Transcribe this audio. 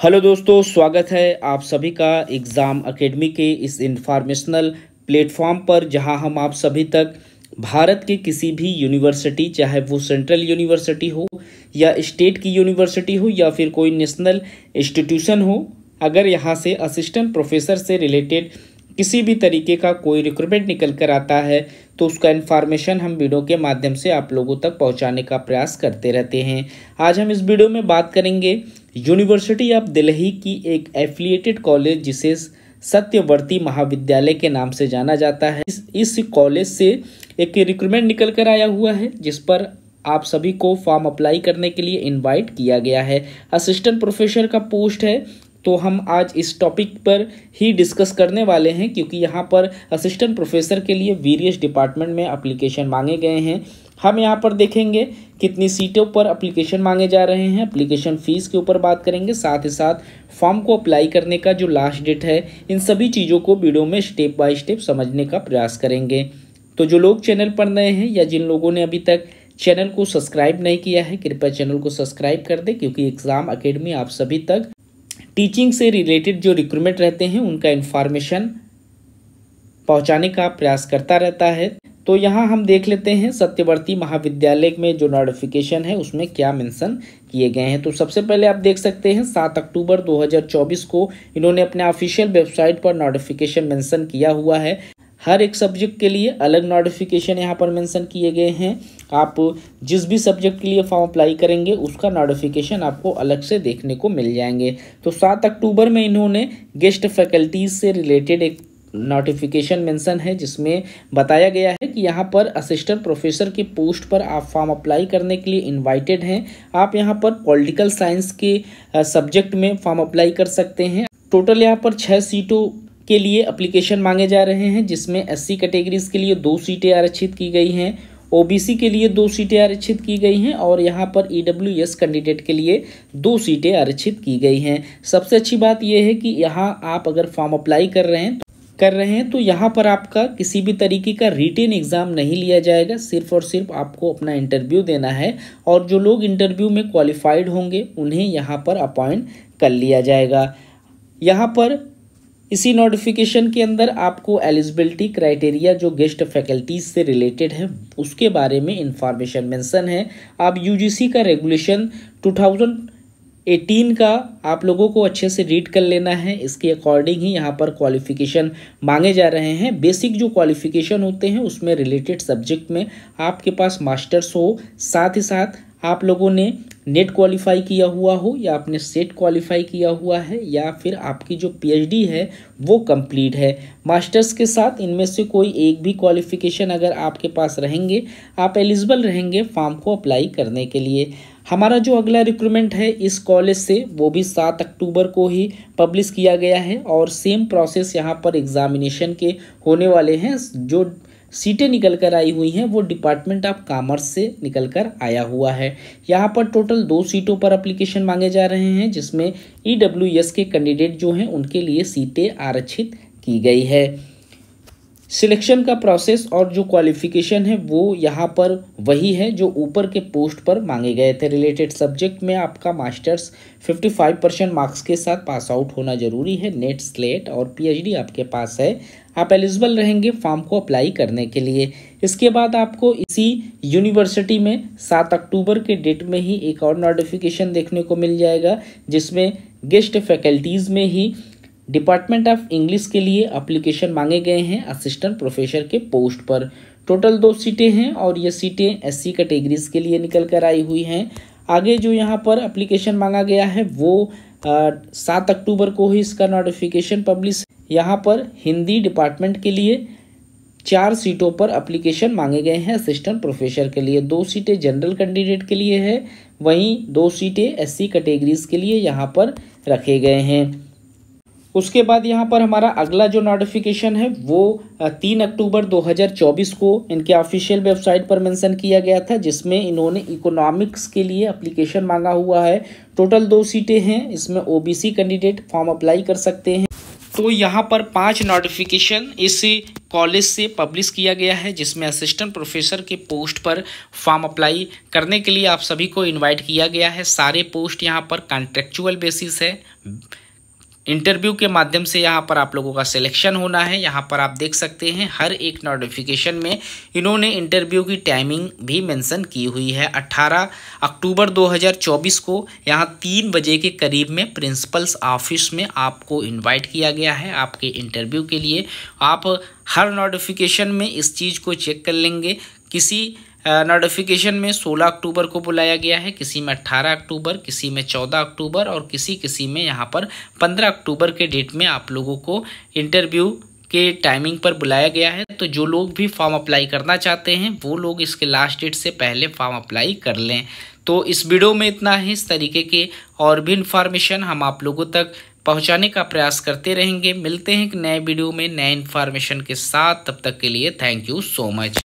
hello दोस्तों स्वागत है आप सभी का एग्ज़ाम एकेडमी के इस इंफॉर्मेशनल प्लेटफॉर्म पर जहां हम आप सभी तक भारत के किसी भी यूनिवर्सिटी चाहे वो सेंट्रल यूनिवर्सिटी हो या स्टेट की यूनिवर्सिटी हो या फिर कोई नेशनल इंस्टीट्यूशन हो अगर यहां से असिस्टेंट प्रोफेसर से रिलेटेड किसी भी तरीके का कोई रिक्रूटमेंट निकल कर आता है तो उसका इन्फॉर्मेशन हम वीडियो के माध्यम से आप लोगों तक पहुंचाने का प्रयास करते रहते हैं आज हम इस वीडियो में बात करेंगे यूनिवर्सिटी ऑफ दिल्ली की एक एफिलिएटेड कॉलेज जिसे सत्यवर्ती महाविद्यालय के नाम से जाना जाता है इस इस कॉलेज से एक रिक्रूटमेंट निकल कर आया हुआ है जिस पर आप सभी को फॉर्म अप्लाई करने के लिए इनवाइट किया गया है असिस्टेंट प्रोफेसर का पोस्ट है तो हम आज इस टॉपिक पर ही डिस्कस करने वाले हैं क्योंकि यहाँ पर असिस्टेंट प्रोफेसर के लिए वेरियस डिपार्टमेंट में अप्लीकेशन मांगे गए हैं हम यहाँ पर देखेंगे कितनी सीटों पर अप्लीकेशन मांगे जा रहे हैं अप्लीकेशन फ़ीस के ऊपर बात करेंगे साथ ही साथ फॉर्म को अप्लाई करने का जो लास्ट डेट है इन सभी चीज़ों को वीडियो में स्टेप बाय स्टेप समझने का प्रयास करेंगे तो जो लोग चैनल पर नए हैं या जिन लोगों ने अभी तक चैनल को सब्सक्राइब नहीं किया है कृपया चैनल को सब्सक्राइब कर दें क्योंकि एग्ज़ाम अकेडमी आप सभी तक टीचिंग से रिलेटेड जो रिक्रूटमेंट रहते हैं उनका इन्फॉर्मेशन पहुँचाने का प्रयास करता रहता है तो यहाँ हम देख लेते हैं सत्यवर्ती महाविद्यालय में जो नोटिफिकेशन है उसमें क्या मेंशन किए गए हैं तो सबसे पहले आप देख सकते हैं सात अक्टूबर 2024 को इन्होंने अपने ऑफिशियल वेबसाइट पर नोटिफिकेशन मेंशन किया हुआ है हर एक सब्जेक्ट के लिए अलग नोटिफिकेशन यहाँ पर मेंशन किए गए हैं आप जिस भी सब्जेक्ट के लिए फॉर्म अप्लाई करेंगे उसका नोटिफिकेशन आपको अलग से देखने को मिल जाएंगे तो सात अक्टूबर में इन्होंने गेस्ट फैकल्टीज से रिलेटेड एक नोटिफिकेशन मेंशन है जिसमें बताया गया है कि यहाँ पर असिस्टेंट प्रोफेसर की पोस्ट पर आप फॉर्म अप्लाई करने के लिए इनवाइटेड हैं आप यहाँ पर पॉलिटिकल साइंस के सब्जेक्ट में फॉर्म अप्लाई कर सकते हैं टोटल यहाँ पर छः सीटों के लिए अप्लीकेशन मांगे जा रहे हैं जिसमें एस कैटेगरीज के लिए दो सीटें आरक्षित की गई हैं ओ के लिए दो सीटें आरक्षित की गई हैं और यहाँ पर ई e कैंडिडेट के लिए दो सीटें आरक्षित की गई हैं सबसे अच्छी बात यह है कि यहाँ आप अगर फॉर्म अप्लाई कर रहे हैं तो कर रहे हैं तो यहाँ पर आपका किसी भी तरीके का रिटेन एग्ज़ाम नहीं लिया जाएगा सिर्फ और सिर्फ आपको अपना इंटरव्यू देना है और जो लोग इंटरव्यू में क्वालिफाइड होंगे उन्हें यहाँ पर अपॉइंट कर लिया जाएगा यहाँ पर इसी नोटिफिकेशन के अंदर आपको एलिजिबिलिटी क्राइटेरिया जो गेस्ट फैकल्टीज से रिलेटेड है उसके बारे में इंफॉर्मेशन मेंशन है आप यूजीसी का रेगुलेशन एटीन का आप लोगों को अच्छे से रीड कर लेना है इसके अकॉर्डिंग ही यहाँ पर क्वालिफिकेशन मांगे जा रहे हैं बेसिक जो क्वालिफिकेशन होते हैं उसमें रिलेटेड सब्जेक्ट में आपके पास मास्टर्स हो साथ ही साथ आप लोगों ने नेट क्वालिफाई किया हुआ हो या आपने सेट क्वालिफाई किया हुआ है या फिर आपकी जो पीएचडी है वो कंप्लीट है मास्टर्स के साथ इनमें से कोई एक भी क्वालिफिकेशन अगर आपके पास रहेंगे आप एलिजिबल रहेंगे फॉर्म को अप्लाई करने के लिए हमारा जो अगला रिक्रूटमेंट है इस कॉलेज से वो भी सात अक्टूबर को ही पब्लिश किया गया है और सेम प्रोसेस यहाँ पर एग्ज़ामिनेशन के होने वाले हैं जो सीटें निकल कर आई हुई हैं वो डिपार्टमेंट ऑफ कामर्स से निकल कर आया हुआ है यहाँ पर टोटल दो सीटों पर अप्लीकेशन मांगे जा रहे हैं जिसमें ई e के कैंडिडेट जो हैं उनके लिए सीटें आरक्षित की गई है सिलेक्शन का प्रोसेस और जो क्वालिफिकेशन है वो यहाँ पर वही है जो ऊपर के पोस्ट पर मांगे गए थे रिलेटेड सब्जेक्ट में आपका मास्टर्स 55 परसेंट मार्क्स के साथ पास आउट होना जरूरी है नेट स्लेट और पीएचडी आपके पास है आप एलिजिबल रहेंगे फॉर्म को अप्लाई करने के लिए इसके बाद आपको इसी यूनिवर्सिटी में सात अक्टूबर के डेट में ही एक और नोटिफिकेशन देखने को मिल जाएगा जिसमें गेस्ट फैकल्टीज़ में ही डिपार्टमेंट ऑफ इंग्लिश के लिए अप्लीकेशन मांगे गए हैं असिस्टेंट प्रोफेसर के पोस्ट पर टोटल दो सीटें हैं और ये सीटें एस सी कैटेगरीज के लिए निकल कर आई हुई हैं आगे जो यहाँ पर अप्लीकेशन मांगा गया है वो सात अक्टूबर को ही इसका नोटिफिकेशन पब्लिश यहाँ पर हिंदी डिपार्टमेंट के लिए चार सीटों पर अप्लीकेशन मांगे गए हैं असिस्टेंट प्रोफेसर के लिए दो सीटें जनरल कैंडिडेट के लिए है वहीं दो सीटें एससी कैटेगरीज के लिए यहाँ पर रखे गए हैं उसके बाद यहाँ पर हमारा अगला जो नोटिफिकेशन है वो तीन अक्टूबर 2024 को इनके ऑफिशियल वेबसाइट पर मेंशन किया गया था जिसमें इन्होंने इकोनॉमिक्स के लिए एप्लीकेशन मांगा हुआ है टोटल दो सीटें हैं इसमें ओबीसी कैंडिडेट फॉर्म अप्लाई कर सकते हैं तो यहाँ पर पांच नोटिफिकेशन इस कॉलेज से पब्लिश किया गया है जिसमें असिस्टेंट प्रोफेसर के पोस्ट पर फॉर्म अप्लाई करने के लिए आप सभी को इनवाइट किया गया है सारे पोस्ट यहाँ पर कॉन्ट्रेक्चुअल बेसिस है इंटरव्यू के माध्यम से यहाँ पर आप लोगों का सिलेक्शन होना है यहाँ पर आप देख सकते हैं हर एक नोटिफिकेशन में इन्होंने इंटरव्यू की टाइमिंग भी मेंशन की हुई है 18 अक्टूबर 2024 को यहाँ तीन बजे के करीब में प्रिंसिपल्स ऑफिस में आपको इनवाइट किया गया है आपके इंटरव्यू के लिए आप हर नोटिफिकेशन में इस चीज़ को चेक कर लेंगे किसी नोटिफिकेशन में 16 अक्टूबर को बुलाया गया है किसी में 18 अक्टूबर किसी में 14 अक्टूबर और किसी किसी में यहाँ पर 15 अक्टूबर के डेट में आप लोगों को इंटरव्यू के टाइमिंग पर बुलाया गया है तो जो लोग भी फॉर्म अप्लाई करना चाहते हैं वो लोग इसके लास्ट डेट से पहले फॉर्म अप्लाई कर लें तो इस वीडियो में इतना ही इस तरीके के और भी इन्फॉर्मेशन हम आप लोगों तक पहुंचाने का प्रयास करते रहेंगे मिलते हैं एक नए वीडियो में नए इन्फॉर्मेशन के साथ तब तक के लिए थैंक यू सो मच